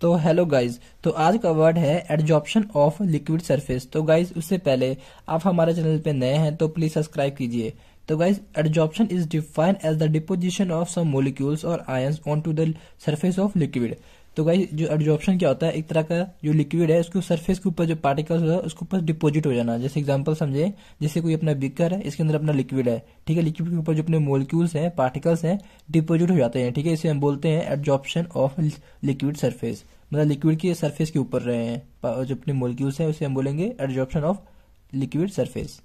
तो hello guys तो आज का वर्ड है एडजॉर्प्शन ऑफ लिक्विड सरफेस तो गाइज उससे पहले आप हमारे चैनल पे नए हैं तो प्लीज सब्सक्राइब कीजिए तो guys adsorption is defined as the deposition of some molecules और ions on to the surface of liquid तो गाइस जो एडजॉर्प्शन क्या होता है एक तरह का जो लिक्विड है उसको सरफेस के ऊपर जो पार्टिकल्स होता है उसके ऊपर डिपॉजिट हो जाना जैसे एग्जांपल समझे जैसे कोई अपना बीकर है इसके अंदर अपना लिक्विड है ठीक है लिक्विड के ऊपर जो अपने मोलिक्यूल्स हैं पार्टिकल्स हैं डिपोजिट हो जाते हैं ठीक है इसे हम बोलते हैं एडजॉर्प्शन ऑफ लिक्विड सर्फेस मतलब लिक्विड के सर्फेस के ऊपर रहे हैं जो अपने मोलिक्यूल्स हैं उसे हम बोलेंगे एड्जॉर्प्शन ऑफ लिक्विड सर्फेस